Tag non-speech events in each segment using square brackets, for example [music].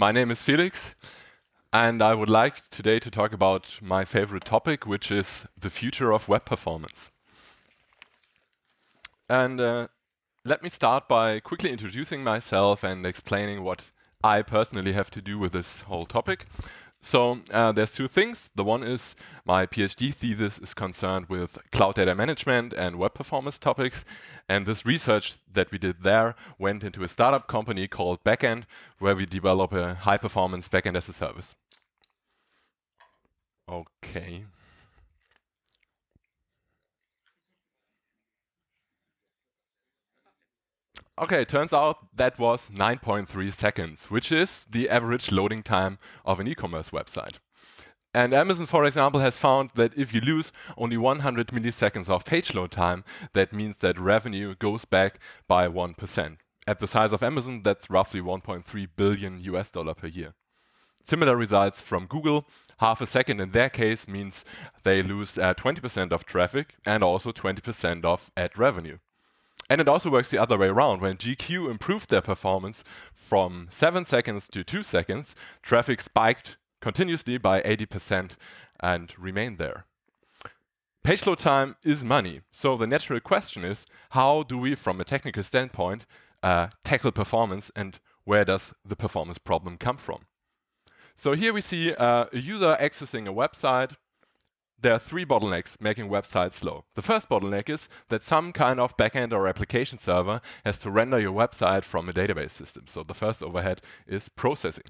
My name is Felix, and I would like today to talk about my favorite topic, which is the future of web performance. And uh, let me start by quickly introducing myself and explaining what I personally have to do with this whole topic. So uh, there's two things. The one is my PhD thesis is concerned with cloud data management and web performance topics. And this research that we did there went into a startup company called Backend, where we develop a high performance backend as a service. Okay. Okay, turns out that was 9.3 seconds, which is the average loading time of an e-commerce website. And Amazon, for example, has found that if you lose only 100 milliseconds of page load time, that means that revenue goes back by 1%. At the size of Amazon, that's roughly 1.3 billion US dollar per year. Similar results from Google. Half a second in their case means they lose 20% uh, of traffic and also 20% of ad revenue. And it also works the other way around. When GQ improved their performance from 7 seconds to 2 seconds, traffic spiked continuously by 80% and remained there. Page load time is money. So the natural question is, how do we, from a technical standpoint, uh, tackle performance and where does the performance problem come from? So here we see uh, a user accessing a website, there are three bottlenecks making websites slow. The first bottleneck is that some kind of backend or application server has to render your website from a database system. So the first overhead is processing.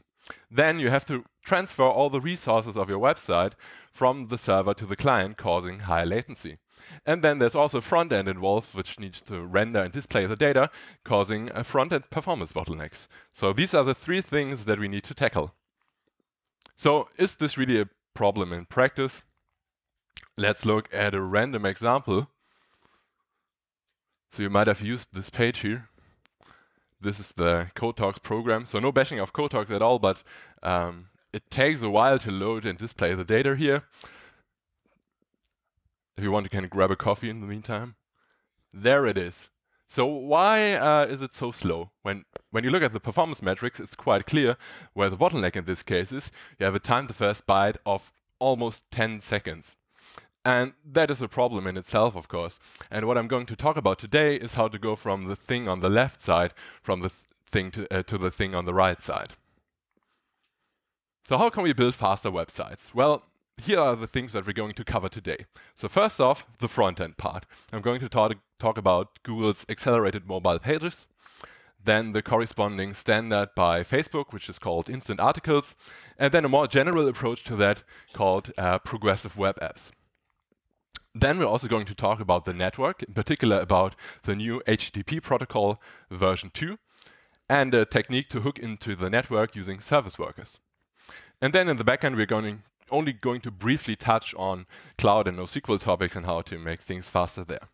Then you have to transfer all the resources of your website from the server to the client, causing high latency. And then there's also front end involved, which needs to render and display the data, causing a uh, front end performance bottlenecks. So these are the three things that we need to tackle. So is this really a problem in practice? Let's look at a random example. So you might have used this page here. This is the CodeTalks program. So no bashing of CodeTalks at all, but um, it takes a while to load and display the data here. If you want, you can grab a coffee in the meantime. There it is. So why uh, is it so slow? When, when you look at the performance metrics, it's quite clear where the bottleneck in this case is. You have a time to first byte of almost 10 seconds. And that is a problem in itself, of course. And what I'm going to talk about today is how to go from the thing on the left side from the th thing to, uh, to the thing on the right side. So how can we build faster websites? Well, here are the things that we're going to cover today. So first off, the front-end part. I'm going to talk, talk about Google's accelerated mobile pages, then the corresponding standard by Facebook, which is called Instant Articles, and then a more general approach to that called uh, Progressive Web Apps. Then we're also going to talk about the network, in particular about the new HTTP protocol version 2, and a technique to hook into the network using service workers. And then in the backend, we're going only going to briefly touch on cloud and NoSQL topics and how to make things faster there.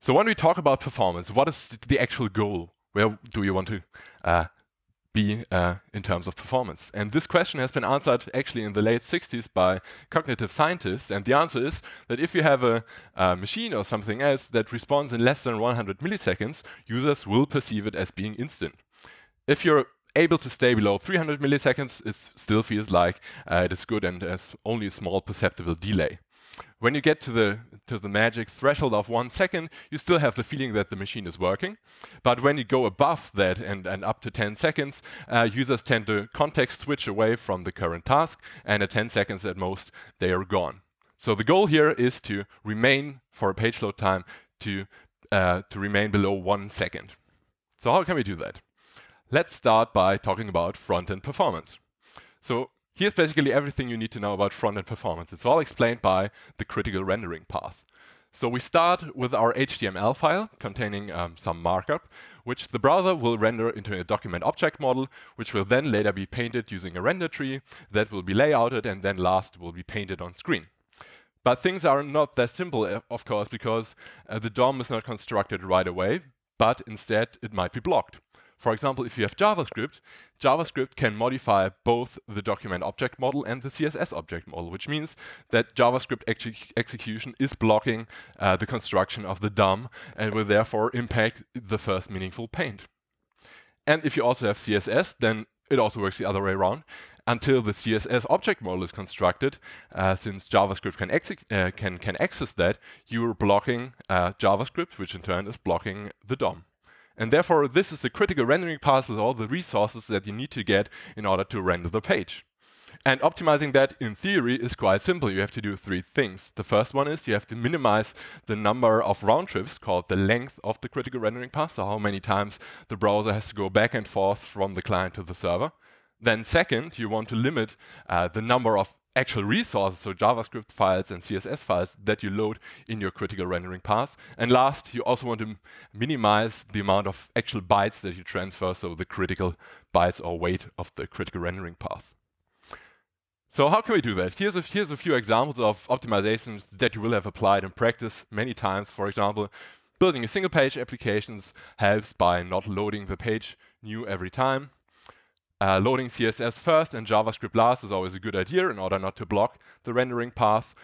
So when we talk about performance, what is the actual goal? Where do you want to uh, be uh, in terms of performance? And this question has been answered actually in the late 60s by cognitive scientists. And the answer is that if you have a, a uh, machine or something else that responds in less than 100 milliseconds, users will perceive it as being instant. If you're able to stay below 300 milliseconds, it still feels like uh, it is good and has only a small perceptible delay. When you get to the, to the magic threshold of one second, you still have the feeling that the machine is working. But when you go above that and, and up to 10 seconds, uh, users tend to context switch away from the current task, and at 10 seconds at most, they are gone. So the goal here is to remain for a page load time to, uh, to remain below one second. So how can we do that? Let's start by talking about front-end performance. So Here's basically everything you need to know about front-end performance. It's all explained by the critical rendering path. So we start with our HTML file containing um, some markup, which the browser will render into a document object model, which will then later be painted using a render tree that will be layouted and then last will be painted on screen. But things are not that simple, eh, of course, because uh, the DOM is not constructed right away, but instead it might be blocked. For example, if you have JavaScript, JavaScript can modify both the document object model and the CSS object model, which means that JavaScript execution is blocking uh, the construction of the DOM and will therefore impact the first meaningful paint. And if you also have CSS, then it also works the other way around. Until the CSS object model is constructed, uh, since JavaScript can, uh, can, can, access that, you are blocking uh, JavaScript, which in turn is blocking the DOM. And therefore, this is the critical rendering path with all the resources that you need to get in order to render the page. And optimizing that, in theory, is quite simple. You have to do three things. The first one is you have to minimize the number of round trips, called the length of the critical rendering path, so how many times the browser has to go back and forth from the client to the server. Then second, you want to limit uh, the number of actual resources, so JavaScript files and CSS files that you load in your critical rendering path. And last, you also want to minimize the amount of actual bytes that you transfer, so the critical bytes or weight of the critical rendering path. So how can we do that? Here's a, here's a few examples of optimizations that you will have applied in practice many times. For example, building a single page applications helps by not loading the page new every time. Uh, loading CSS first and JavaScript last is always a good idea in order not to block the rendering path.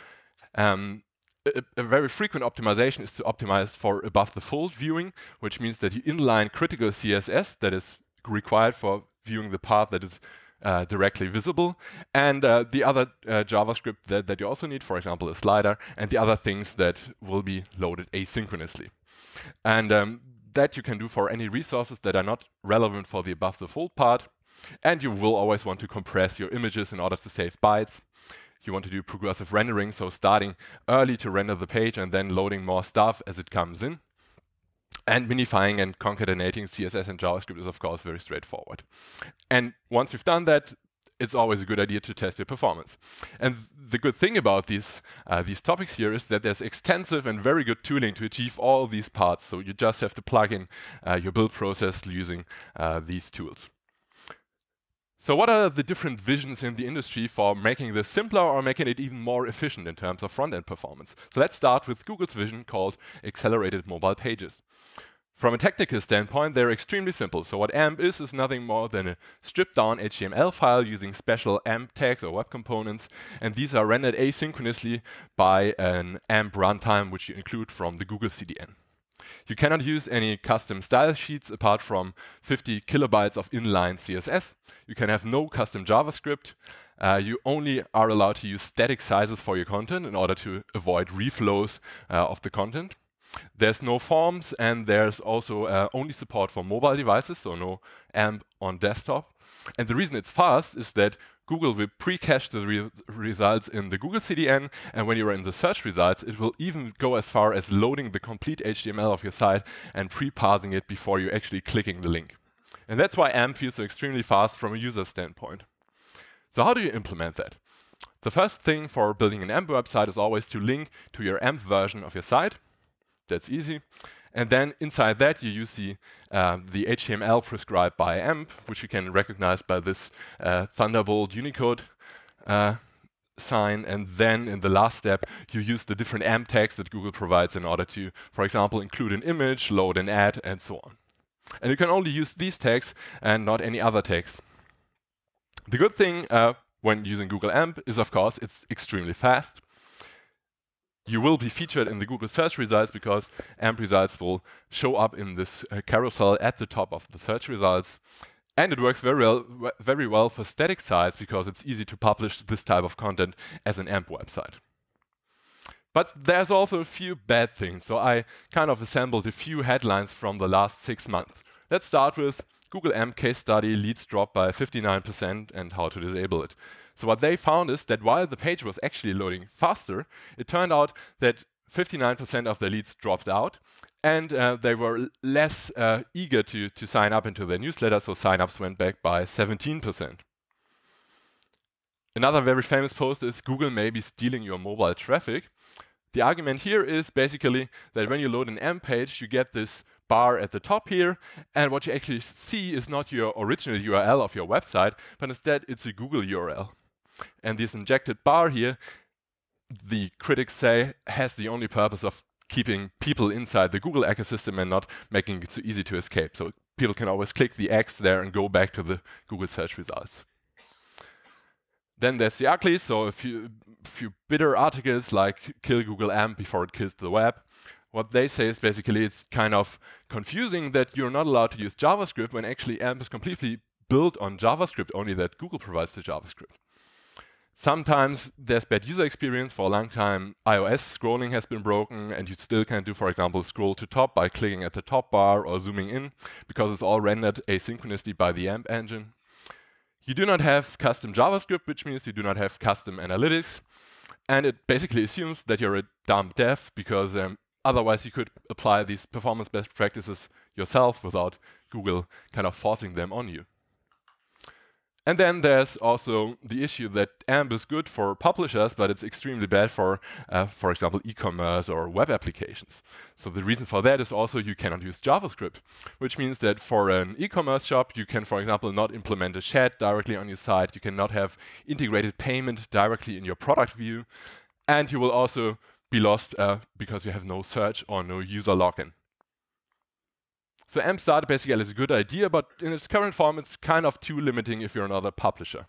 Um, a, a, very frequent optimization is to optimize for above the fold viewing, which means that you inline critical CSS that is required for viewing the path that is uh, directly visible, and uh, the other uh, JavaScript that, that you also need, for example, a slider, and the other things that will be loaded asynchronously. And um, that you can do for any resources that are not relevant for the above the fold part and you will always want to compress your images in order to save bytes. You want to do progressive rendering, so starting early to render the page and then loading more stuff as it comes in. And minifying and concatenating CSS and JavaScript is, of course, very straightforward. And once you've done that, it's always a good idea to test your performance. And th the good thing about these, uh, these topics here is that there's extensive and very good tooling to achieve all these parts. So you just have to plug in uh, your build process using uh, these tools. So what are the different visions in the industry for making this simpler or making it even more efficient in terms of front-end performance? So let's start with Google's vision called Accelerated Mobile Pages. From a technical standpoint, they're extremely simple. So what AMP is is nothing more than a stripped-down HTML file using special AMP tags or web components, and these are rendered asynchronously by an AMP runtime, which you include from the Google CDN. You cannot use any custom style sheets apart from 50 kilobytes of inline CSS. You can have no custom JavaScript. Uh, you only are allowed to use static sizes for your content in order to avoid reflows uh, of the content. There's no forms, and there's also uh, only support for mobile devices, so no AMP on desktop. And the reason it's fast is that Google will pre-cache the re results in the Google CDN, and when you're in the search results, it will even go as far as loading the complete HTML of your site and pre-parsing it before you actually clicking the link. And that's why AMP feels so extremely fast from a user standpoint. So how do you implement that? The first thing for building an AMP website is always to link to your AMP version of your site. That's easy. And then inside that, you use the, uh, the HTML prescribed by AMP, which you can recognize by this uh, Thunderbolt Unicode uh, sign. And then in the last step, you use the different AMP tags that Google provides in order to, for example, include an image, load an ad, and so on. And you can only use these tags and not any other tags. The good thing uh, when using Google AMP is, of course, it's extremely fast you will be featured in the Google search results because AMP results will show up in this uh, carousel at the top of the search results. And it works very well, very well for static sites because it's easy to publish this type of content as an AMP website. But there's also a few bad things, so I kind of assembled a few headlines from the last six months. Let's start with Google AMP case study leads drop by 59% and how to disable it. So what they found is that while the page was actually loading faster, it turned out that 59% of the leads dropped out and uh, they were less uh, eager to, to sign up into their newsletter, so sign-ups went back by 17%. Another very famous post is Google may be stealing your mobile traffic. The argument here is basically that when you load an AMP page, you get this bar at the top here, and what you actually see is not your original URL of your website, but instead it's a Google URL. And this injected bar here, the critics say, has the only purpose of keeping people inside the Google ecosystem and not making it so easy to escape. So people can always click the X there and go back to the Google search results. Then there's the ugly, so a few, few bitter articles like kill Google AMP before it kills the web. What they say is basically it's kind of confusing that you're not allowed to use JavaScript when actually AMP is completely built on JavaScript, only that Google provides the JavaScript. Sometimes there's bad user experience. For a long time, iOS scrolling has been broken, and you still can't do, for example, scroll to top by clicking at the top bar or zooming in, because it's all rendered asynchronously by the AMP engine. You do not have custom JavaScript, which means you do not have custom analytics. And it basically assumes that you're a dumb dev, because um, otherwise you could apply these performance best practices yourself without Google kind of forcing them on you. And then there's also the issue that AMP is good for publishers, but it's extremely bad for, uh, for example, e-commerce or web applications. So the reason for that is also you cannot use JavaScript, which means that for an e-commerce shop, you can, for example, not implement a chat directly on your site. You cannot have integrated payment directly in your product view. And you will also be lost uh, because you have no search or no user login. So AMP starter basically is a good idea, but in its current form, it's kind of too limiting if you're another publisher.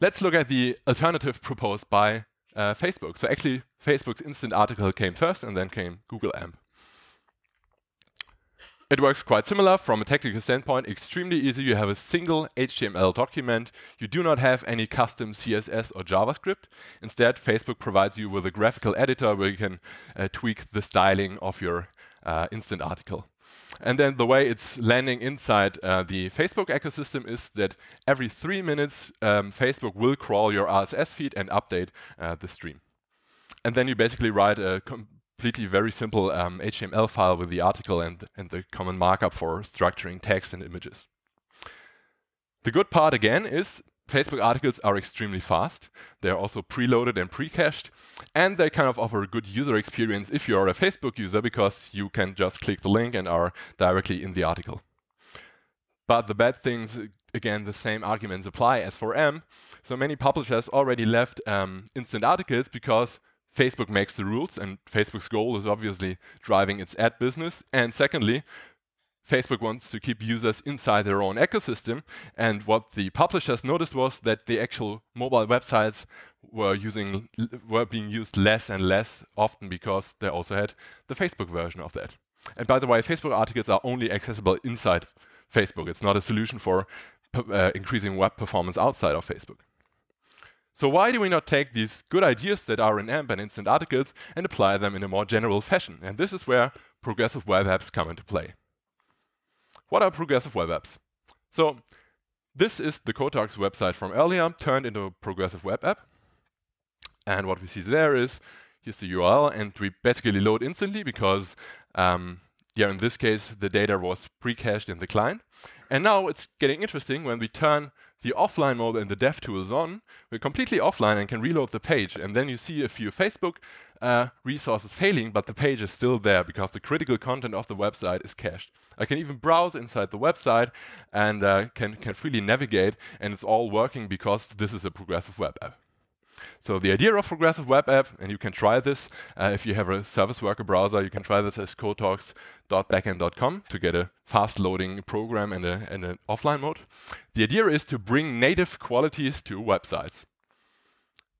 Let's look at the alternative proposed by uh, Facebook. So actually, Facebook's instant article came first, and then came Google AMP. It works quite similar from a technical standpoint, extremely easy. You have a single HTML document. You do not have any custom CSS or JavaScript. Instead, Facebook provides you with a graphical editor where you can uh, tweak the styling of your uh, instant article. And then the way it's landing inside uh, the Facebook ecosystem is that every three minutes, um, Facebook will crawl your RSS feed and update uh, the stream. And then you basically write a completely very simple um, HTML file with the article and, and the common markup for structuring text and images. The good part again is Facebook articles are extremely fast. They're also preloaded and pre-cached, and they kind of offer a good user experience if you are a Facebook user because you can just click the link and are directly in the article. But the bad things, again, the same arguments apply as for M. So many publishers already left um, instant articles because Facebook makes the rules, and Facebook's goal is obviously driving its ad business. And secondly, Facebook wants to keep users inside their own ecosystem. And what the publishers noticed was that the actual mobile websites were using were being used less and less often because they also had the Facebook version of that. And by the way, Facebook articles are only accessible inside Facebook. It's not a solution for uh, increasing web performance outside of Facebook. So why do we not take these good ideas that are in AMP and instant articles and apply them in a more general fashion? And this is where progressive web apps come into play. What are progressive web apps? So this is the Kotax website from earlier turned into a progressive web app. And what we see there is, here's the URL, and we basically load instantly because, um, yeah, in this case, the data was pre-cached in the client. And now it's getting interesting when we turn the offline mode and the dev tools on, we're completely offline and can reload the page. And then you see a few Facebook uh, resources failing, but the page is still there because the critical content of the website is cached. I can even browse inside the website and uh, can, can freely navigate, and it's all working because this is a progressive web app. So the idea of Progressive Web App, and you can try this uh, if you have a service worker browser, you can try this as codetalks.backend.com to get a fast loading program and, a, and an offline mode. The idea is to bring native qualities to websites.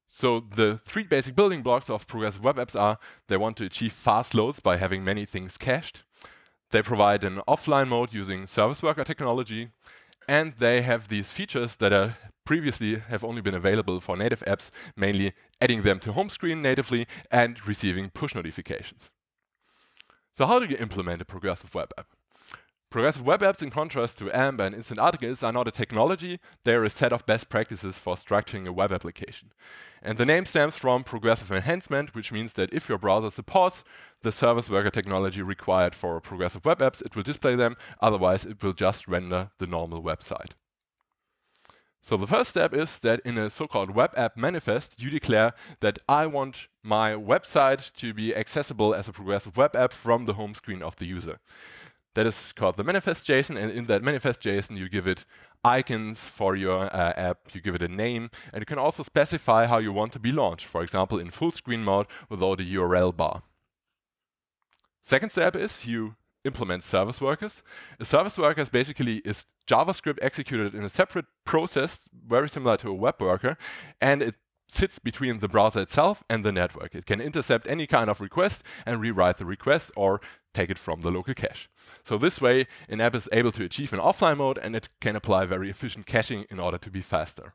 So the three basic building blocks of progressive web apps are they want to achieve fast loads by having many things cached. They provide an offline mode using service worker technology. And they have these features that are previously have only been available for native apps, mainly adding them to home screen natively and receiving push notifications. So how do you implement a progressive web app? Progressive web apps, in contrast to AMP and instant articles, are not a technology, they are a set of best practices for structuring a web application. And the name stems from progressive enhancement, which means that if your browser supports the service worker technology required for progressive web apps, it will display them, otherwise it will just render the normal website. So the first step is that in a so-called web app manifest, you declare that I want my website to be accessible as a progressive web app from the home screen of the user. That is called the manifest JSON, and in that manifest JSON, you give it icons for your uh, app, you give it a name, and you can also specify how you want to be launched, for example, in full screen mode without a URL bar. Second step is you Implement service workers. A service worker is basically is JavaScript executed in a separate process, very similar to a web worker, and it sits between the browser itself and the network. It can intercept any kind of request and rewrite the request or take it from the local cache. So this way, an app is able to achieve an offline mode and it can apply very efficient caching in order to be faster.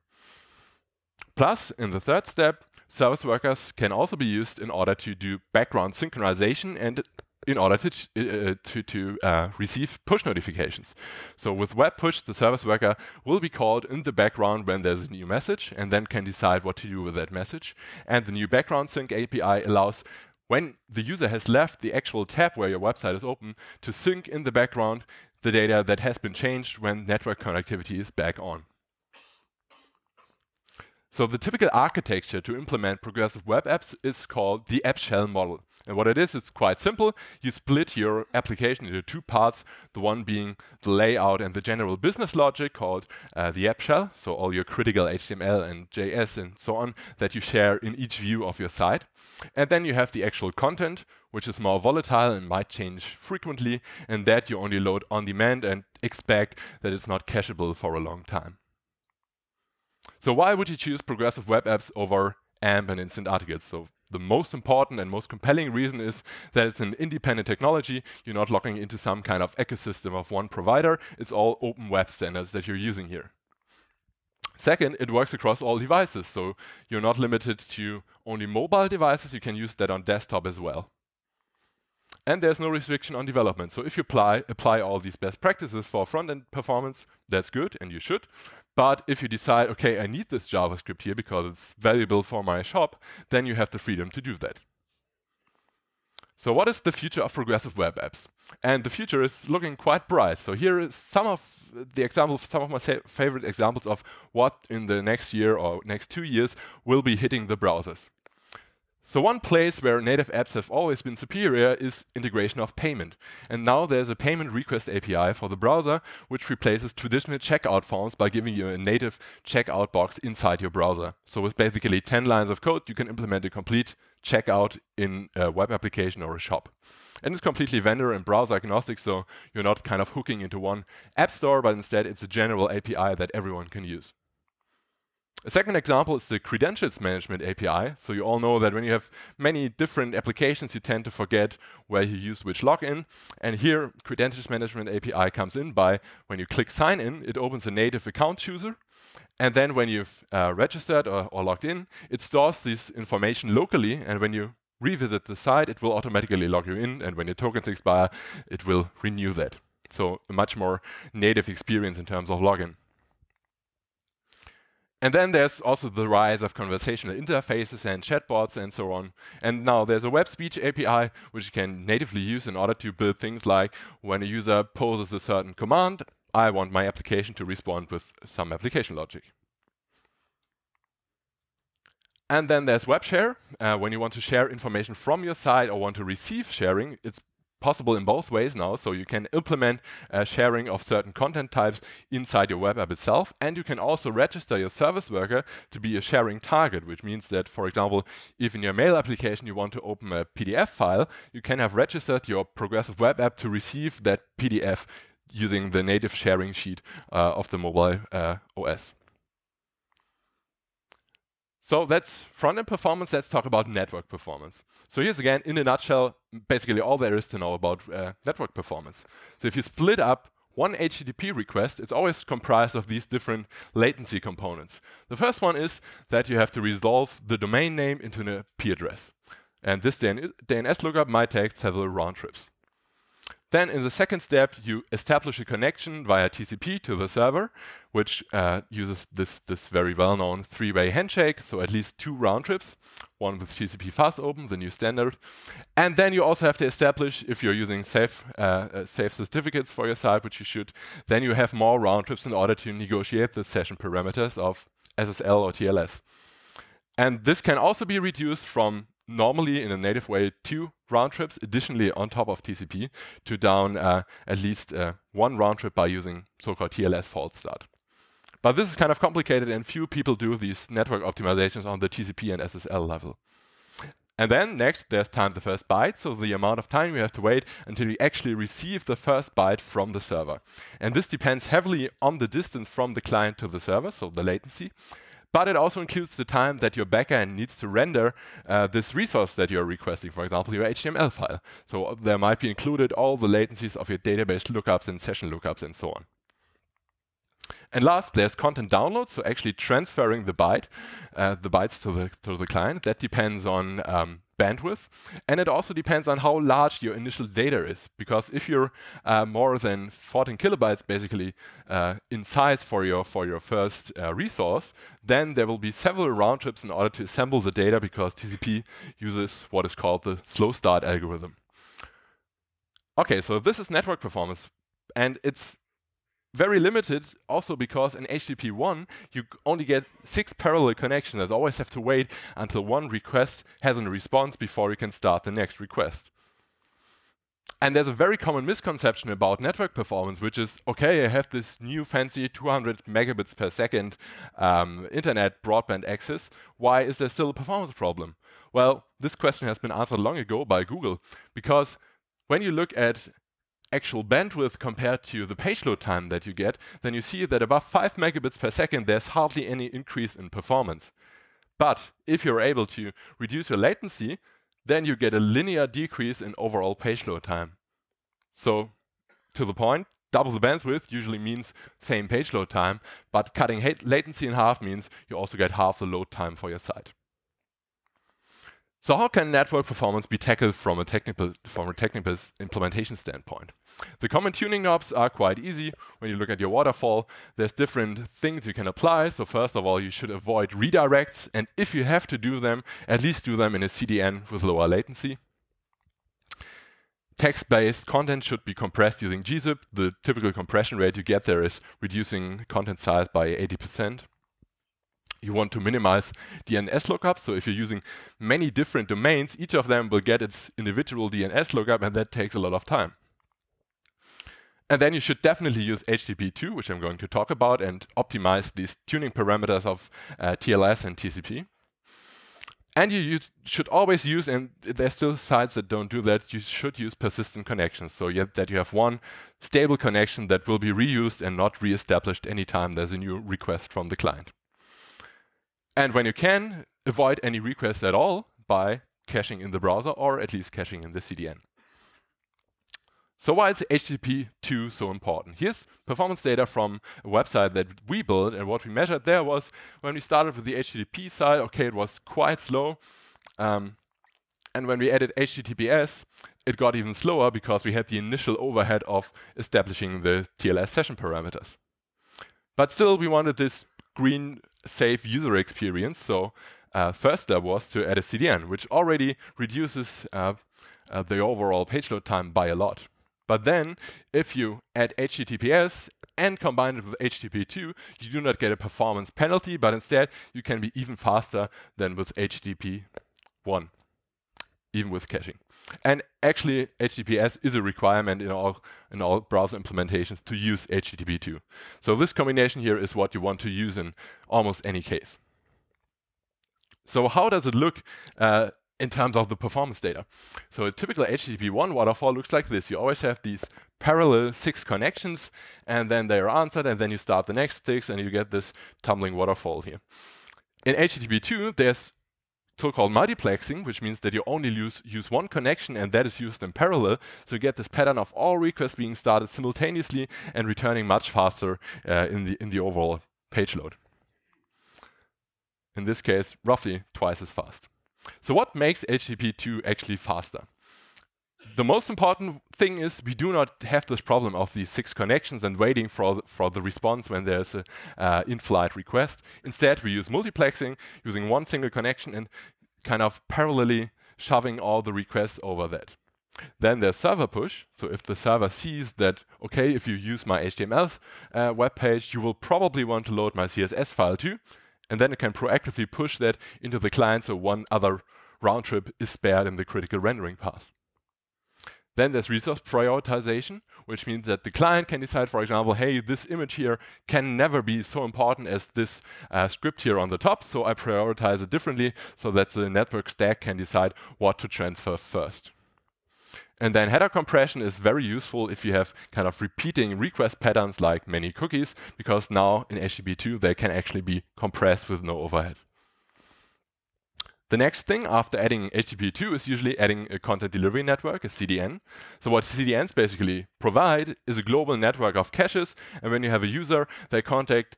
Plus, in the third step, service workers can also be used in order to do background synchronization and in order to, uh, uh, to, to uh, receive push notifications. So with web push, the service worker will be called in the background when there's a new message and then can decide what to do with that message. And the new background sync API allows when the user has left the actual tab where your website is open to sync in the background the data that has been changed when network connectivity is back on. So the typical architecture to implement progressive web apps is called the app shell model. And what it is, it's quite simple. You split your application into two parts, the one being the layout and the general business logic called uh, the app shell, so all your critical HTML and JS and so on that you share in each view of your site. And then you have the actual content, which is more volatile and might change frequently, and that you only load on demand and expect that it's not cacheable for a long time. So why would you choose progressive web apps over AMP and instant articles? So the most important and most compelling reason is that it's an independent technology. You're not logging into some kind of ecosystem of one provider. It's all open web standards that you're using here. Second, it works across all devices, so you're not limited to only mobile devices. You can use that on desktop as well. And there's no restriction on development. So if you apply, apply all these best practices for front-end performance, that's good, and you should. But if you decide, okay, I need this JavaScript here because it's valuable for my shop, then you have the freedom to do that. So what is the future of progressive web apps? And the future is looking quite bright. So here is some of the examples, some of my favorite examples of what in the next year or next two years will be hitting the browsers. So one place where native apps have always been superior is integration of payment. And now there's a payment request API for the browser, which replaces traditional checkout forms by giving you a native checkout box inside your browser. So with basically 10 lines of code, you can implement a complete checkout in a web application or a shop. And it's completely vendor and browser agnostic, so you're not kind of hooking into one app store, but instead it's a general API that everyone can use. A second example is the credentials management API. So you all know that when you have many different applications, you tend to forget where you use which login. And here, credentials management API comes in by when you click sign in, it opens a native account chooser. And then when you've uh, registered or, or logged in, it stores this information locally. And when you revisit the site, it will automatically log you in. And when your tokens expire, it will renew that. So a much more native experience in terms of login. And then there's also the rise of conversational interfaces and chatbots and so on. And now there's a web speech API which you can natively use in order to build things like when a user poses a certain command, I want my application to respond with some application logic. And then there's web share. Uh, when you want to share information from your site or want to receive sharing, it's possible in both ways now. So you can implement uh, sharing of certain content types inside your web app itself. And you can also register your service worker to be a sharing target, which means that, for example, if in your mail application you want to open a PDF file, you can have registered your progressive web app to receive that PDF using the native sharing sheet uh, of the mobile uh, OS. So that's front-end performance. Let's talk about network performance. So here's again, in a nutshell, basically all there is to know about uh, network performance. So if you split up one HTTP request, it's always comprised of these different latency components. The first one is that you have to resolve the domain name into an IP address. And this DNS lookup might take several round trips. Then in the second step, you establish a connection via TCP to the server, which uh, uses this, this very well-known three-way handshake, so at least two round trips, one with TCP fast open, the new standard. And then you also have to establish if you're using safe, uh, uh, safe certificates for your site, which you should, then you have more round trips in order to negotiate the session parameters of SSL or TLS. And this can also be reduced from normally in a native way two round trips additionally on top of TCP to down uh, at least uh, one round trip by using so-called TLS fault start. But this is kind of complicated and few people do these network optimizations on the TCP and SSL level. And then next, there's time the first byte, so the amount of time we have to wait until we actually receive the first byte from the server. And this depends heavily on the distance from the client to the server, so the latency, but it also includes the time that your backend needs to render uh, this resource that you're requesting, for example, your HTML file. So uh, there might be included all the latencies of your database lookups and session lookups and so on. And last, there's content download, so actually transferring the byte, uh, the bytes to the, to the client. That depends on um, bandwidth. And it also depends on how large your initial data is, because if you're uh, more than 14 kilobytes basically uh, in size for your, for your first uh, resource, then there will be several round trips in order to assemble the data because TCP uses what is called the slow start algorithm. Okay, so this is network performance. And it's very limited also because in HTTP1 you only get six parallel connections. You always have to wait until one request has a response before you can start the next request. And there's a very common misconception about network performance, which is, okay, I have this new fancy 200 megabits per second um, internet broadband access. Why is there still a performance problem? Well, this question has been answered long ago by Google, because when you look at actual bandwidth compared to the page load time that you get, then you see that above 5 megabits per second, there's hardly any increase in performance. But if you're able to reduce your latency, then you get a linear decrease in overall page load time. So, to the point, double the bandwidth usually means same page load time, but cutting latency in half means you also get half the load time for your site. So how can network performance be tackled from a technical, from a technical implementation standpoint? The common tuning knobs are quite easy. When you look at your waterfall, there's different things you can apply. So first of all, you should avoid redirects. And if you have to do them, at least do them in a CDN with lower latency. Text-based content should be compressed using gzip. The typical compression rate you get there is reducing content size by 80 percent you want to minimize DNS lookups. So if you're using many different domains, each of them will get its individual DNS lookup, and that takes a lot of time. And then you should definitely use HTTP2, which I'm going to talk about, and optimize these tuning parameters of uh, TLS and TCP. And you use, should always use, and there's still sites that don't do that, you should use persistent connections. So that you have one stable connection that will be reused and not reestablished anytime there's a new request from the client. And when you can, avoid any request at all by caching in the browser or at least caching in the CDN. So why is HTTP 2 so important? Here's performance data from a website that we built, and what we measured there was when we started with the HTTP side, okay, it was quite slow. Um, and when we added HTTPS, it got even slower because we had the initial overhead of establishing the TLS session parameters. But still, we wanted this green save user experience. So uh, first step was to add a CDN, which already reduces uh, uh, the overall page load time by a lot. But then, if you add HTTPS and combine it with HTTP2, you do not get a performance penalty, but instead you can be even faster than with HTTP1 even with caching. And actually, HTTPS is a requirement in all, in all browser implementations to use HTTP2. So this combination here is what you want to use in almost any case. So how does it look uh, in terms of the performance data? So a typical HTTP1 waterfall looks like this. You always have these parallel six connections, and then they are answered, and then you start the next six, and you get this tumbling waterfall here. In HTTP2, there's so-called multiplexing, which means that you only use, use one connection and that is used in parallel. So you get this pattern of all requests being started simultaneously and returning much faster uh, in, the, in the overall page load. In this case, roughly twice as fast. So what makes HTTP2 actually faster? the most important thing is we do not have this problem of these six connections and waiting for the, for the response when there's an uh, in-flight request. Instead, we use multiplexing using one single connection and kind of parallelly shoving all the requests over that. Then there's server push. So if the server sees that, okay, if you use my HTML uh, web page, you will probably want to load my CSS file too. And then it can proactively push that into the client so one other round trip is spared in the critical rendering path. Then there's resource prioritization, which means that the client can decide, for example, hey, this image here can never be so important as this uh, script here on the top, so I prioritize it differently so that the network stack can decide what to transfer first. And then header compression is very useful if you have kind of repeating request patterns like many cookies, because now in HTTP2 they can actually be compressed with no overhead. The next thing after adding HTTP2 is usually adding a content delivery network, a CDN. So what CDNs basically provide is a global network of caches, and when you have a user, they contact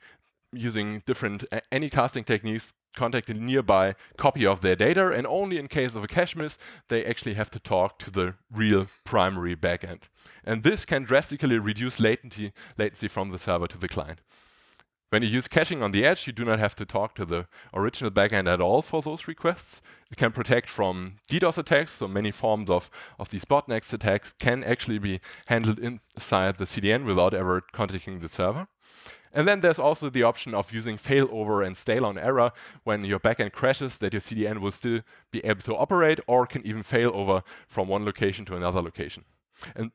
using different any casting techniques contact a nearby copy of their data, and only in case of a cache miss, they actually have to talk to the real primary backend. And this can drastically reduce latency, latency from the server to the client. When you use caching on the edge, you do not have to talk to the original backend at all for those requests. It can protect from DDoS attacks, so many forms of, of these botnets attacks can actually be handled inside the CDN without ever contacting the server. And then there's also the option of using failover and stale on error when your backend crashes that your CDN will still be able to operate or can even fail over from one location to another location. And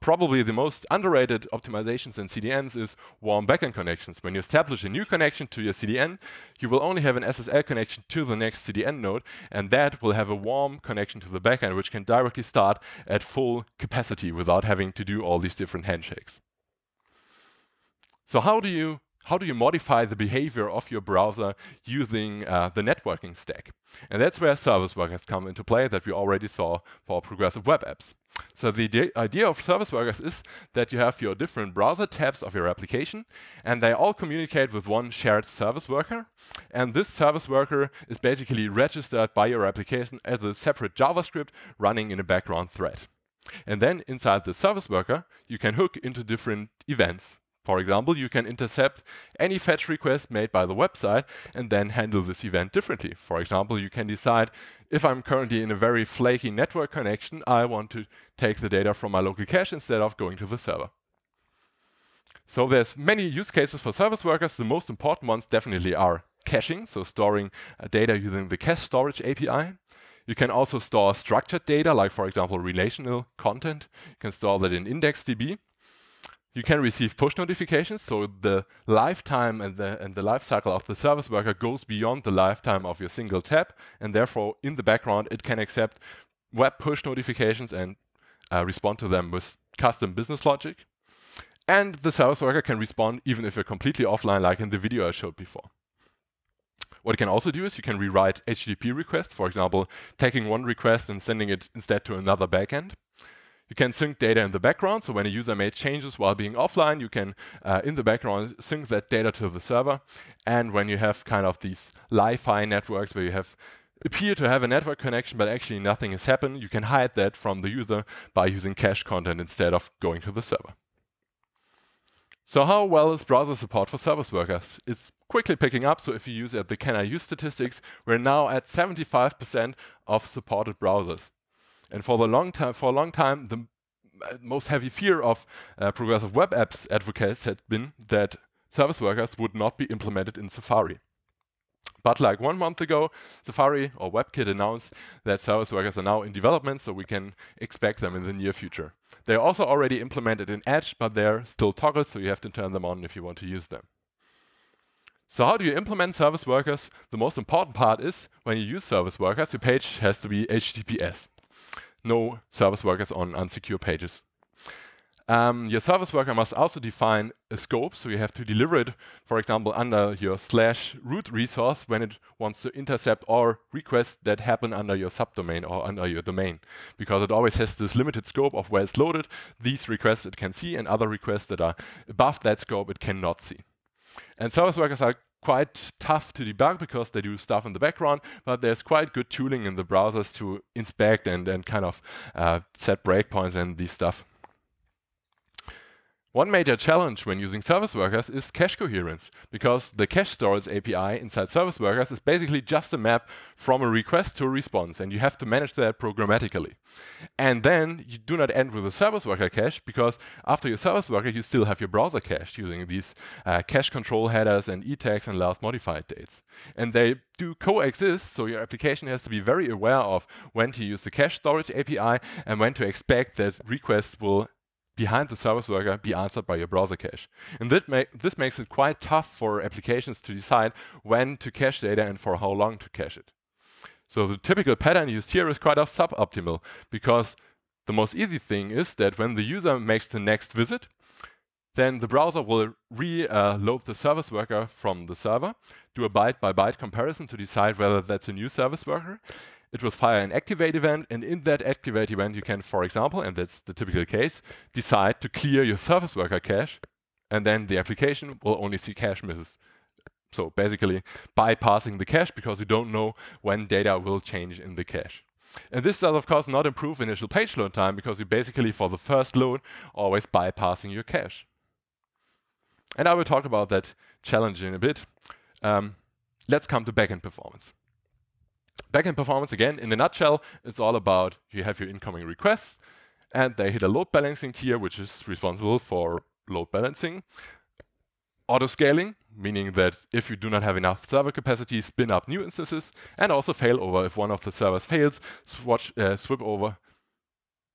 probably the most underrated optimizations in CDNs is warm backend connections. When you establish a new connection to your CDN, you will only have an SSL connection to the next CDN node, and that will have a warm connection to the backend, which can directly start at full capacity without having to do all these different handshakes. So how do you how do you modify the behavior of your browser using uh, the networking stack? And that's where service workers come into play that we already saw for progressive web apps. So the idea of service workers is that you have your different browser tabs of your application, and they all communicate with one shared service worker. And this service worker is basically registered by your application as a separate JavaScript running in a background thread. And then inside the service worker, you can hook into different events. For example, you can intercept any fetch request made by the website and then handle this event differently. For example, you can decide if I'm currently in a very flaky network connection, I want to take the data from my local cache instead of going to the server. So there's many use cases for service workers. The most important ones definitely are caching, so storing uh, data using the cache storage API. You can also store structured data, like for example, relational content. You can store that in IndexedDB you can receive push notifications, so the lifetime and the, and the life cycle of the service worker goes beyond the lifetime of your single tab, and therefore, in the background, it can accept web push notifications and uh, respond to them with custom business logic. And the service worker can respond even if you're completely offline, like in the video I showed before. What you can also do is you can rewrite HTTP requests, for example, taking one request and sending it instead to another backend. You can sync data in the background, so when a user made changes while being offline, you can, uh, in the background, sync that data to the server. And when you have kind of these Li-Fi networks where you have appear to have a network connection, but actually nothing has happened, you can hide that from the user by using cache content instead of going to the server. So how well is browser support for service workers? It's quickly picking up, so if you use at the Can I Use statistics, we're now at 75% of supported browsers. And for, the long time, for a long time, the uh, most heavy fear of uh, progressive web apps advocates had been that service workers would not be implemented in Safari. But like one month ago, Safari or WebKit announced that service workers are now in development, so we can expect them in the near future. They're also already implemented in Edge, but they're still toggled, so you have to turn them on if you want to use them. So how do you implement service workers? The most important part is when you use service workers, your page has to be HTTPS no service workers on unsecure pages. Um, your service worker must also define a scope, so you have to deliver it, for example, under your slash root resource when it wants to intercept or requests that happen under your subdomain or under your domain, because it always has this limited scope of where it's loaded. These requests it can see, and other requests that are above that scope it cannot see. And service workers are quite tough to debug because they do stuff in the background, but there's quite good tooling in the browsers to inspect and, and kind of uh, set breakpoints and this stuff. One major challenge when using service workers is cache coherence, because the cache storage API inside service workers is basically just a map from a request to a response, and you have to manage that programmatically. And then you do not end with a service worker cache, because after your service worker, you still have your browser cache using these uh, cache control headers and e-tags and last modified dates. And they do coexist, so your application has to be very aware of when to use the cache storage API and when to expect that requests will behind the service worker be answered by your browser cache. And ma this makes it quite tough for applications to decide when to cache data and for how long to cache it. So the typical pattern used here is quite suboptimal because the most easy thing is that when the user makes the next visit, then the browser will reload uh, the service worker from the server, do a byte-by-byte -byte comparison to decide whether that's a new service worker, it will fire an activate event, and in that activate event, you can, for example, and that's the typical case, decide to clear your service worker cache, and then the application will only see cache misses. So basically bypassing the cache because you don't know when data will change in the cache. And this does, of course, not improve initial page load time because you basically, for the first load, always bypassing your cache. And I will talk about that challenge in a bit. Um, let's come to backend performance. Backend performance, again, in a nutshell, it's all about you have your incoming requests, and they hit a load balancing tier, which is responsible for load balancing. Auto scaling, meaning that if you do not have enough server capacity, spin up new instances, and also failover. If one of the servers fails, swatch, uh, swap over,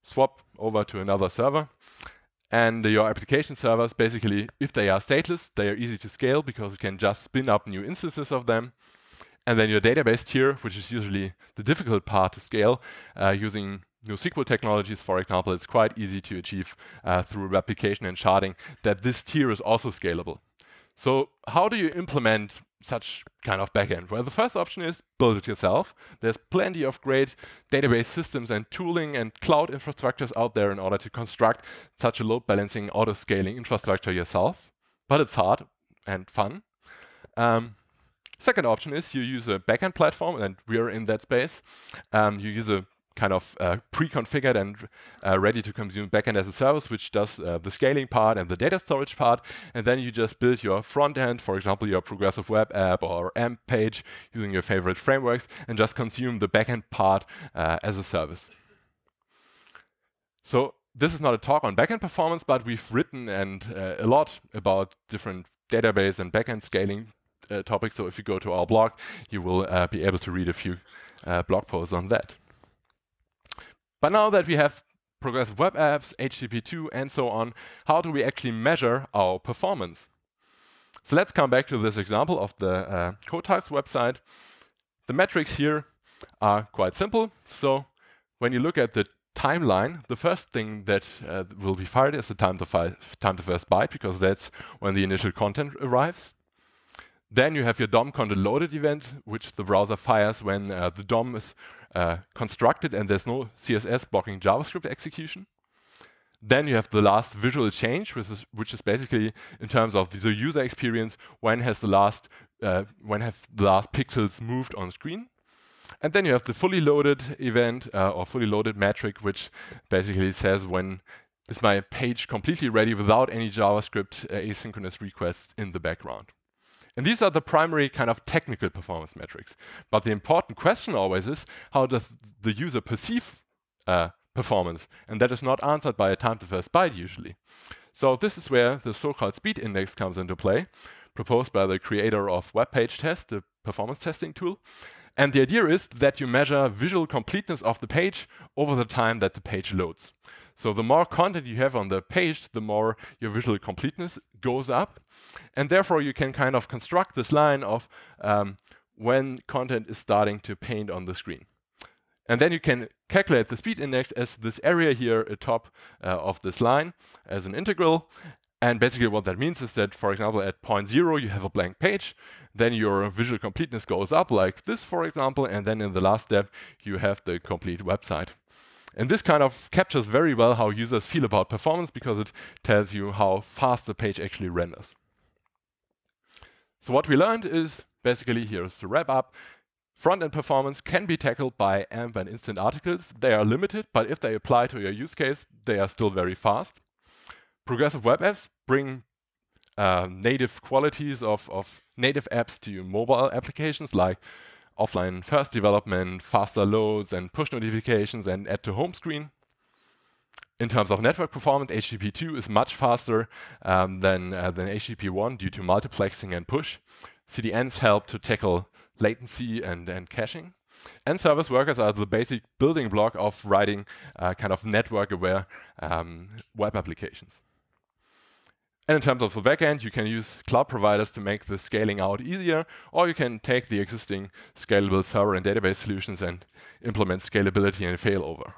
swap over to another server. And your application servers, basically, if they are stateless, they are easy to scale because you can just spin up new instances of them. And then your database tier, which is usually the difficult part to scale uh, using NoSQL technologies, for example, it's quite easy to achieve uh, through replication and sharding that this tier is also scalable. So how do you implement such kind of backend? Well, the first option is build it yourself. There's plenty of great database systems and tooling and cloud infrastructures out there in order to construct such a load balancing, auto-scaling infrastructure yourself. But it's hard and fun. Um, Second option is you use a backend platform, and we are in that space. Um, you use a kind of uh, pre-configured and uh, ready to consume backend as a service, which does uh, the scaling part and the data storage part. And then you just build your front end, for example, your progressive web app or AMP page using your favorite frameworks and just consume the backend part uh, as a service. So this is not a talk on backend performance, but we've written and uh, a lot about different database and backend scaling uh, topic. So if you go to our blog, you will uh, be able to read a few uh, blog posts on that. But now that we have progressive web apps, HTTP2, and so on, how do we actually measure our performance? So let's come back to this example of the uh, Kotax website. The metrics here are quite simple. So when you look at the timeline, the first thing that uh, will be fired is the time to, time to first byte, because that's when the initial content arrives. Then you have your DOM content loaded event, which the browser fires when uh, the DOM is uh, constructed and there's no CSS blocking JavaScript execution. Then you have the last visual change, which is, which is basically in terms of the user experience, when has the last uh, when have the last pixels moved on screen. And then you have the fully loaded event uh, or fully loaded metric, which basically says when is my page completely ready without any JavaScript uh, asynchronous requests in the background. And these are the primary kind of technical performance metrics. But the important question always is, how does the user perceive uh, performance? And that is not answered by a time to first byte usually. So this is where the so-called speed index comes into play, proposed by the creator of web page test, the performance testing tool. And the idea is that you measure visual completeness of the page over the time that the page loads. So the more content you have on the page, the more your visual completeness goes up. And therefore, you can kind of construct this line of um, when content is starting to paint on the screen. And then you can calculate the speed index as this area here atop uh, of this line as an integral. And basically what that means is that, for example, at point zero, you have a blank page, then your visual completeness goes up like this, for example, and then in the last step, you have the complete website. And this kind of captures very well how users feel about performance because it tells you how fast the page actually renders. So what we learned is basically here's the wrap up. Front-end performance can be tackled by AMP and instant articles. They are limited, but if they apply to your use case, they are still very fast. Progressive web apps bring uh, native qualities of, of native apps to your mobile applications like offline first development, faster loads and push notifications and add to home screen. In terms of network performance, HTTP 2 is much faster um, than, uh, than HTTP 1 due to multiplexing and push. CDNs help to tackle latency and, and caching. And service workers are the basic building block of writing uh, kind of network-aware um, web applications. And in terms of the backend, you can use cloud providers to make the scaling out easier, or you can take the existing scalable server and database solutions and implement scalability and failover.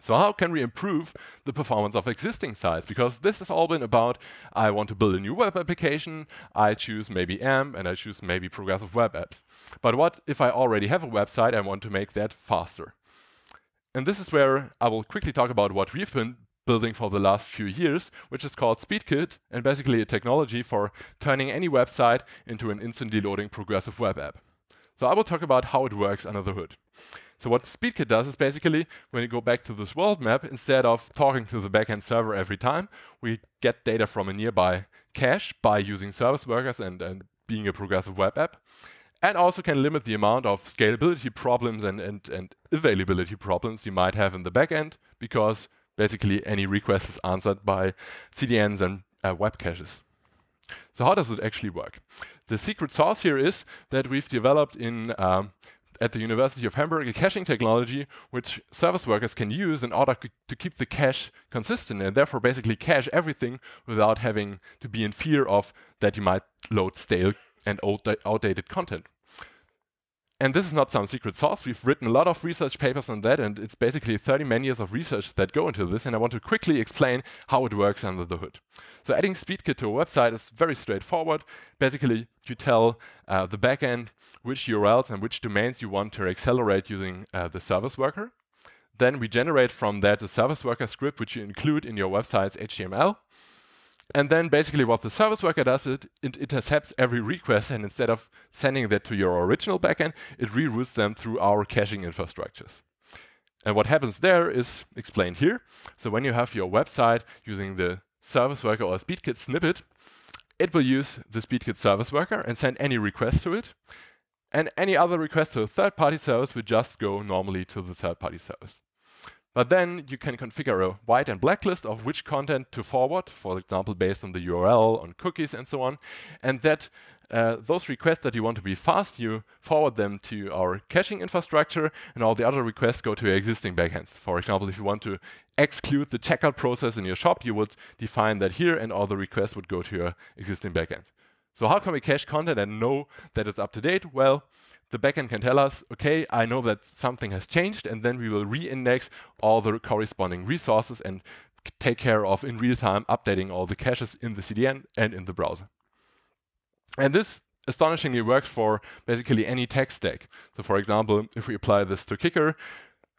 So how can we improve the performance of existing sites? Because this has all been about, I want to build a new web application, I choose maybe AMP, and I choose maybe progressive web apps. But what if I already have a website, I want to make that faster? And this is where I will quickly talk about what we've been building for the last few years, which is called SpeedKit, and basically a technology for turning any website into an instantly loading progressive web app. So I will talk about how it works under the hood. So what SpeedKit does is basically, when you go back to this world map, instead of talking to the backend server every time, we get data from a nearby cache by using service workers and, and being a progressive web app, and also can limit the amount of scalability problems and, and, and availability problems you might have in the backend, because basically any request is answered by CDNs and uh, web caches. So how does it actually work? The secret sauce here is that we've developed in um, at the University of Hamburg a caching technology which service workers can use in order to keep the cache consistent and therefore basically cache everything without having to be in fear of that you might load stale and outdated content. And this is not some secret sauce. We've written a lot of research papers on that, and it's basically 30 man years of research that go into this, and I want to quickly explain how it works under the hood. So adding SpeedKit to a website is very straightforward. Basically, you tell uh, the backend which URLs and which domains you want to accelerate using uh, the service worker. Then we generate from that a service worker script, which you include in your website's HTML. And then basically what the service worker does, it, it intercepts every request and instead of sending that to your original backend, it reroutes them through our caching infrastructures. And what happens there is explained here. So when you have your website using the service worker or SpeedKit snippet, it will use the SpeedKit service worker and send any request to it. And any other request to a third-party service would just go normally to the third-party service. But then you can configure a white and black list of which content to forward, for example, based on the URL, on cookies, and so on. And that uh, those requests that you want to be fast, you forward them to our caching infrastructure, and all the other requests go to your existing backends. For example, if you want to exclude the checkout process in your shop, you would define that here, and all the requests would go to your existing backend. So how can we cache content and know that it's up to date? Well, the backend can tell us, okay, I know that something has changed, and then we will reindex all the corresponding resources and take care of in real time updating all the caches in the CDN and in the browser. And this astonishingly works for basically any tech stack. So for example, if we apply this to Kicker,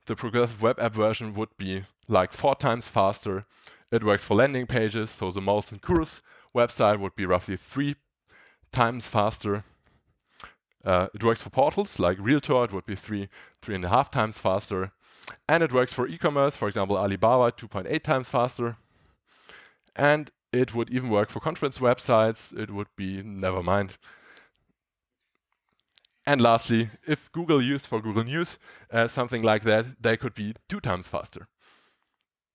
the progressive web app version would be like four times faster. It works for landing pages, so the most and Kurus website would be roughly three times faster. Uh, it works for portals like Realtor, it would be three, three and a half times faster. And it works for e-commerce, for example, Alibaba, 2.8 times faster. And it would even work for conference websites. It would be, never mind. And lastly, if Google used for Google News uh, something like that, they could be two times faster.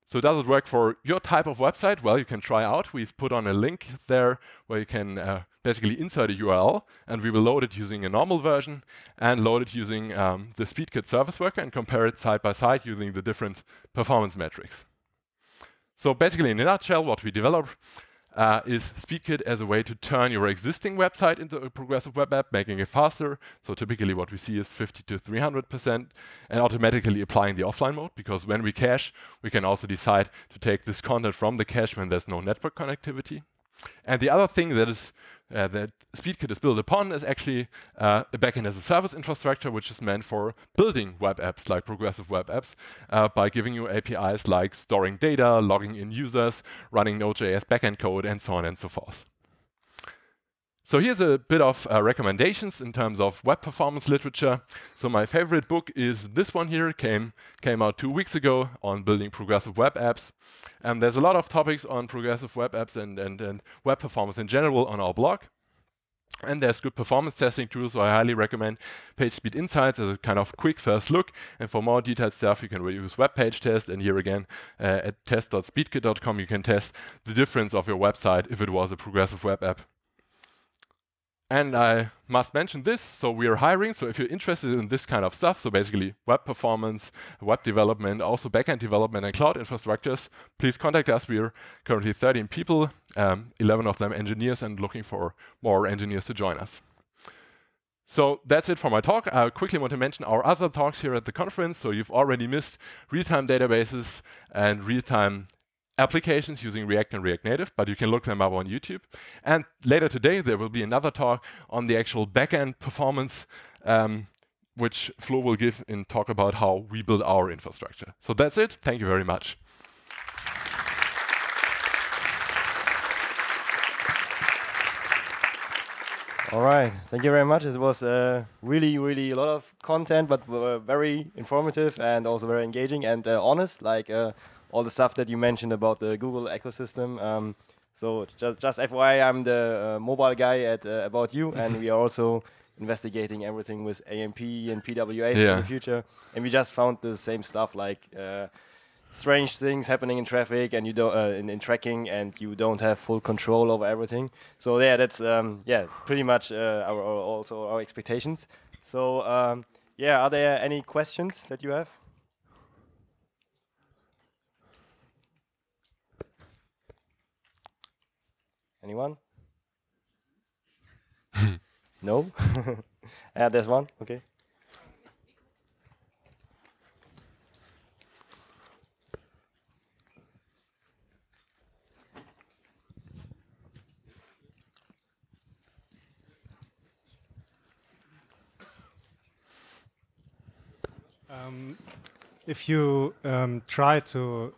So does it work for your type of website? Well, you can try out. We've put on a link there where you can uh, basically insert a URL, and we will load it using a normal version and load it using um, the SpeedKit service worker and compare it side by side using the different performance metrics. So basically, in a nutshell, what we develop uh, is SpeedKit as a way to turn your existing website into a progressive web app, making it faster. So typically what we see is 50 to 300% and automatically applying the offline mode because when we cache, we can also decide to take this content from the cache when there's no network connectivity. And the other thing that is uh, that SpeedKit is built upon is actually uh, a backend as a service infrastructure, which is meant for building web apps like progressive web apps uh, by giving you APIs like storing data, logging in users, running Node.js backend code, and so on and so forth. So here's a bit of uh, recommendations in terms of web performance literature. So my favorite book is this one here, came, came out two weeks ago on building progressive web apps. Um, there's a lot of topics on progressive web apps and, and, and web performance in general on our blog. And there's good performance testing tools, so I highly recommend PageSpeed Insights as a kind of quick first look. And for more detailed stuff, you can use web page test. And here again, uh, at test.speedkit.com, you can test the difference of your website if it was a progressive web app and I must mention this, so we are hiring, so if you're interested in this kind of stuff, so basically web performance, web development, also backend development and cloud infrastructures, please contact us. We are currently 13 people, um, 11 of them engineers, and looking for more engineers to join us. So that's it for my talk. I quickly want to mention our other talks here at the conference. So you've already missed real-time databases and real-time applications using React and React Native, but you can look them up on YouTube. And later today, there will be another talk on the actual backend performance, um, which Flo will give and talk about how we build our infrastructure. So that's it. Thank you very much. All right, thank you very much. It was uh, really, really a lot of content, but uh, very informative and also very engaging and uh, honest, like uh, all the stuff that you mentioned about the Google ecosystem. Um, so just just FYI, I'm the uh, mobile guy at uh, About You, and mm-hmm. we are also investigating everything with AMP and PWA yeah. in the future. And we just found the same stuff like. Uh, strange things happening in traffic and you don't uh, in, in, tracking and you don't have full control over everything so yeah that's um, yeah pretty much uh, our, our, also our expectations so um, yeah are there any questions that you have Anyone? Hmm. [laughs] no? [laughs] yeah, there's one. Okay. Um, if you um, try to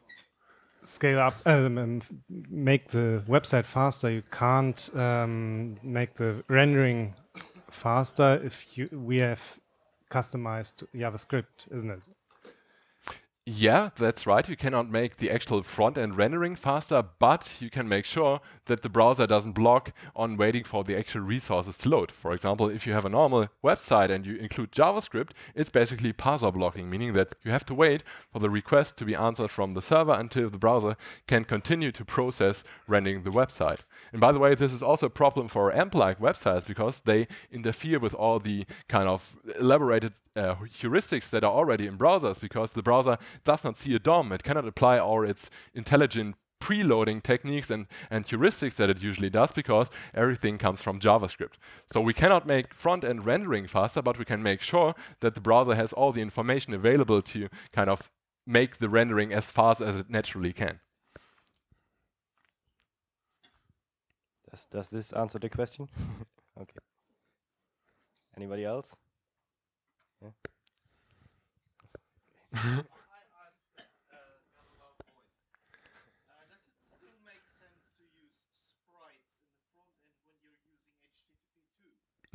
scale up um, and make the website faster, you can't um, make the rendering faster if you we have customized JavaScript, isn't it? Yeah, that's right. You cannot make the actual front end rendering faster, but you can make sure that the browser doesn't block on waiting for the actual resources to load. For example, if you have a normal website and you include JavaScript, it's basically parser blocking, meaning that you have to wait for the request to be answered from the server until the browser can continue to process rendering the website. And by the way, this is also a problem for AMP-like websites because they interfere with all the kind of elaborated uh, heuristics that are already in browsers because the browser does not see a DOM. It cannot apply all its intelligent preloading techniques and, and heuristics that it usually does because everything comes from JavaScript. So we cannot make front-end rendering faster, but we can make sure that the browser has all the information available to kind of make the rendering as fast as it naturally can. Does, does this answer the question? [laughs] okay. Anybody else? Yeah. [laughs]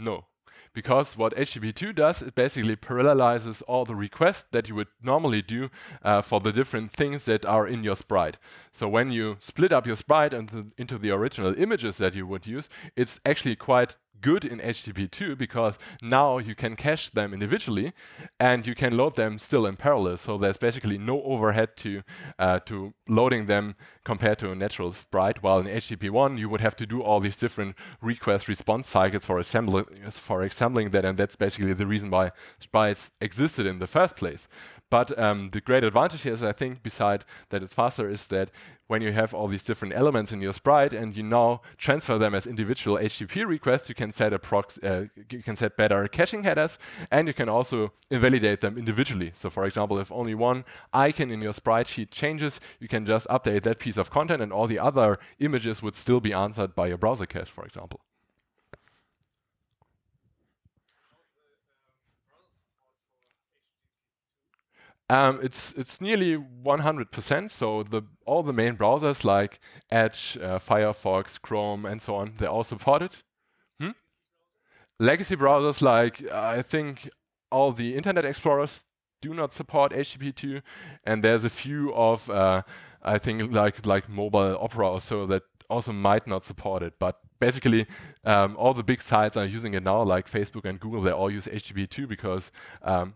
No, because what HTTP2 does, it basically parallelizes all the requests that you would normally do uh, for the different things that are in your sprite. So when you split up your sprite into, into the original images that you would use, it's actually quite good in HTTP2 because now you can cache them individually and you can load them still in parallel. So there's basically no overhead to, uh, to loading them compared to a natural sprite. While in HTTP1, you would have to do all these different request response cycles for, assembling, for assembling that. And that's basically the reason why sprites existed in the first place. But um, the great advantage here is, I think, beside that it's faster, is that when you have all these different elements in your sprite and you now transfer them as individual HTTP requests, you can set a uh, you can set better caching headers, and you can also invalidate them individually. So for example, if only one icon in your sprite sheet changes, you can just update that piece of content and all the other images would still be answered by your browser cache, for example. Um, it's it's nearly 100%. So the all the main browsers like Edge, uh, Firefox, Chrome, and so on, they all support it. Hmm? Legacy browsers like uh, I think all the Internet Explorers do not support HTTP2, and there's a few of uh, I think like like mobile Opera or so that also might not support it. But basically, um, all the big sites are using it now, like Facebook and Google. They all use HTTP2 because um,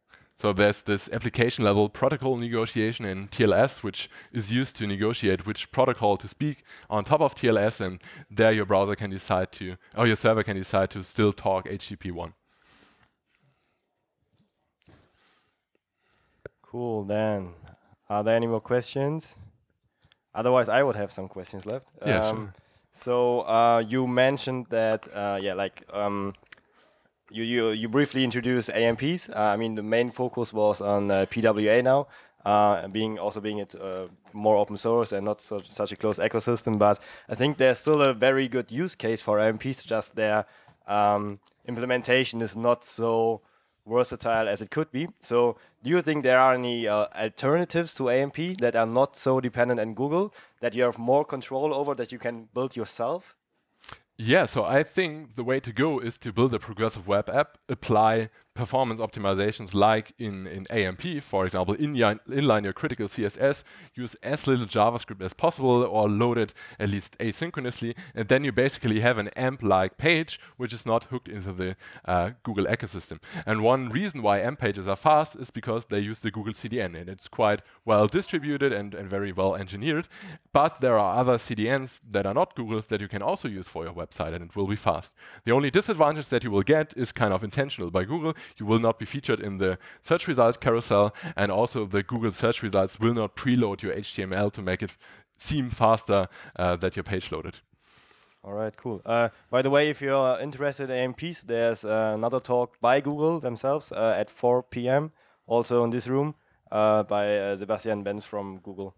So there's this application level protocol negotiation in TLS, which is used to negotiate which protocol to speak on top of TLS, and there your browser can decide to, or your server can decide to still talk HTTP 1. Cool, Dan. Are there any more questions? Otherwise, I would have some questions left. Yeah, um, sure. So uh, you mentioned that, uh, yeah, like um, you, you, you briefly introduced AMPs. Uh, I mean, the main focus was on uh, PWA now, uh, being also being it uh, more open source and not such a closed ecosystem. But I think there's still a very good use case for AMPs. Just their um, implementation is not so versatile as it could be. So, do you think there are any uh, alternatives to AMP that are not so dependent on Google that you have more control over that you can build yourself? Yeah, so I think the way to go is to build a progressive web app, apply performance optimizations like in, in AMP, for example, inline, your critical CSS, use as little JavaScript as possible or load it at least asynchronously, and then you basically have an AMP-like page which is not hooked into the uh, Google ecosystem. And one reason why AMP pages are fast is because they use the Google CDN, and it's quite well distributed and, and very well engineered, but there are other CDNs that are not Google's that you can also use for your website, and it will be fast. The only disadvantage that you will get is kind of intentional by Google, you will not be featured in the search result carousel, and also the Google search results will not preload your HTML to make it seem faster uh, that your page loaded. All right, cool. Uh, by the way, if you're interested in AMPs, there's uh, another talk by Google themselves uh, at 4 p.m., also in this room, uh, by uh, Sebastian Benz from Google.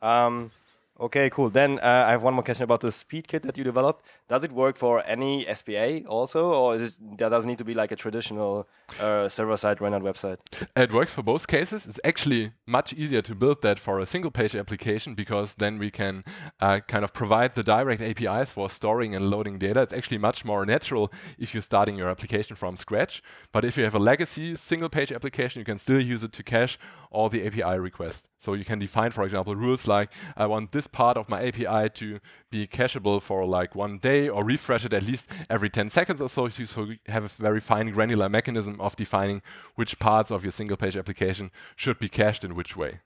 Um, Okay, cool. Then uh, I have one more question about the speed kit that you developed. Does it work for any SPA also, or it, that doesn't need to be like a traditional uh, server-side rendered website? It works for both cases. It's actually much easier to build that for a single-page application because then we can uh, kind of provide the direct APIs for storing and loading data. It's actually much more natural if you're starting your application from scratch. But if you have a legacy single-page application, you can still use it to cache all the API requests. So you can define, for example, rules like I want this part of my API to be cacheable for like one day or refresh it at least every 10 seconds or so. So you have a very fine granular mechanism of defining which parts of your single page application should be cached in which way.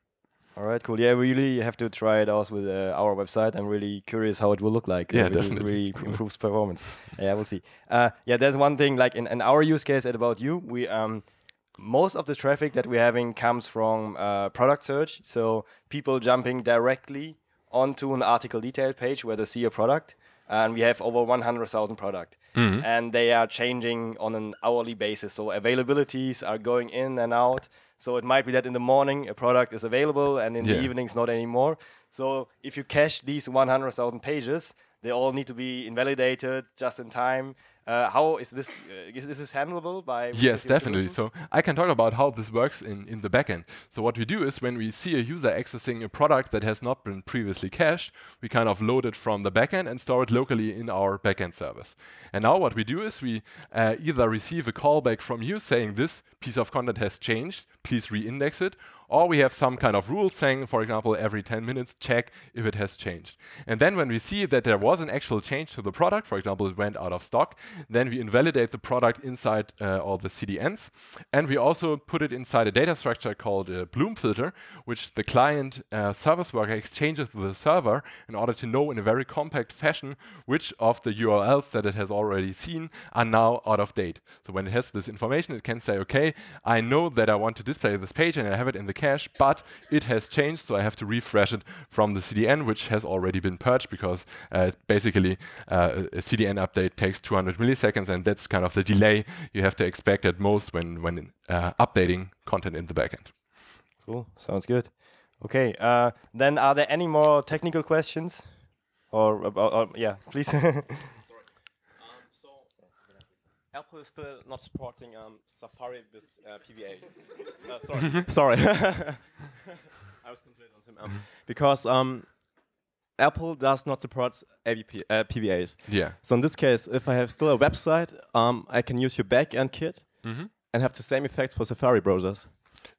All right, cool. Yeah, we really have to try it out with uh, our website. I'm really curious how it will look like. Yeah, uh, definitely. It really [laughs] improves performance. yeah, we'll see. Uh, yeah, there's one thing like in, in, our use case at About You, we um, most of the traffic that we're having comes from uh, product search. So people jumping directly onto an article detail page where they see a product. And we have over 100,000 product. Mm-hmm. And they are changing on an hourly basis. So availabilities are going in and out. So it might be that in the morning a product is available and in yeah. the evenings not anymore. So if you cache these 100,000 pages, they all need to be invalidated just in time uh, how is this uh, is, is, this handleable by yes definitely solution? so i can talk about how this works in in the backend so what we do is when we see a user accessing a product that has not been previously cached we kind of load it from the backend and store it locally in our backend service and now what we do is we uh, either receive a callback from you saying this piece of content has changed please reindex it or we have some kind of rule saying, for example, every 10 minutes, check if it has changed. And then when we see that there was an actual change to the product, for example, it went out of stock, then we invalidate the product inside uh, all the CDNs. And we also put it inside a data structure called a uh, Bloom filter, which the client uh, service worker exchanges with the server in order to know in a very compact fashion which of the URLs that it has already seen are now out of date. So when it has this information, it can say, okay, I know that I want to display this page and I have it in the cache, but it has changed, so I have to refresh it from the CDN, which has already been purged because uh, basically uh, a CDN update takes 200 milliseconds, and that's kind of the delay you have to expect at most when, when uh, updating content in the backend. Cool, sounds good. Okay, uh, then are there any more technical questions? Or, or uh, uh, yeah, please. [laughs] Apple is still not supporting um, Safari with uh, PVAs. [laughs] uh, sorry, [laughs] sorry. [laughs] I was concentrating on him um, because um, Apple does not support AVP, uh, PVAs. Yeah. So in this case, if I have still a website, um, I can use your backend kit mm -hmm. and have the same effects for Safari browsers.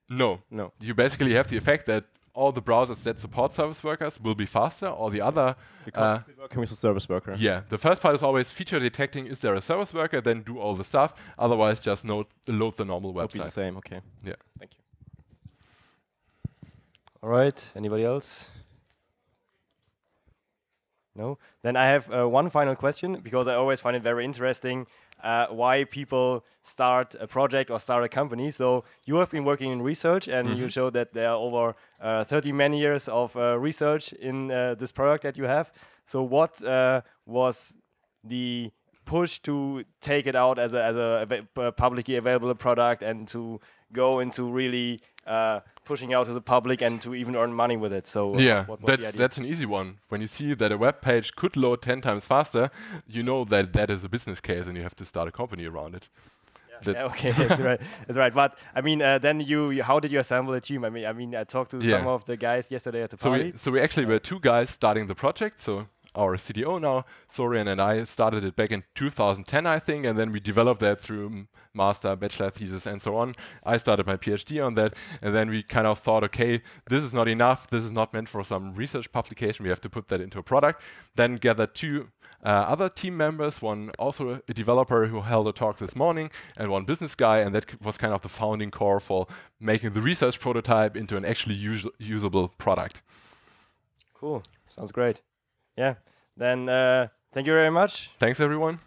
No. No. You basically have the effect that all the browsers that support service workers will be faster, or the other. Because uh, working with a service worker. Yeah, the first part is always feature detecting is there a service worker, then do all the stuff. Otherwise, just note, load the normal website. Would be the same, okay. Yeah. Thank you. All right, anybody else? No? Then I have uh, one final question because I always find it very interesting uh, why people start a project or start a company. So you have been working in research, and mm -hmm. you mm-hmm. showed that there are over uh, 30 many years of uh, research in uh, this product that you have. So what uh, was the push to take it out as a, as a publicly available product and to go into really uh, pushing out to the public and to even earn money with it. So uh, yeah, that's that's an easy one. When you see that a web page could load ten times faster, you know that that is a business case, and you have to start a company around it. Yeah, yeah okay, [laughs] that's right, that's right. But I mean, uh, then you, you, how did you assemble a team? I mean, I mean, I talked to yeah. some of the guys yesterday at the party. So we, so we actually uh, were two guys starting the project. So our CDO now, Thorian and I started it back in 2010, I think, and then we developed that through master, bachelor thesis, and so on. I started my PhD on that, and then we kind of thought, okay, this is not enough. This is not meant for some research publication. We have to put that into a product. Then gathered two uh, other team members, one also a developer who held a talk this morning, and one business guy, and that was kind of the founding core for making the research prototype into an actually usable product. Cool. Sounds great yeah, then uh, thank you very much. Thanks, everyone.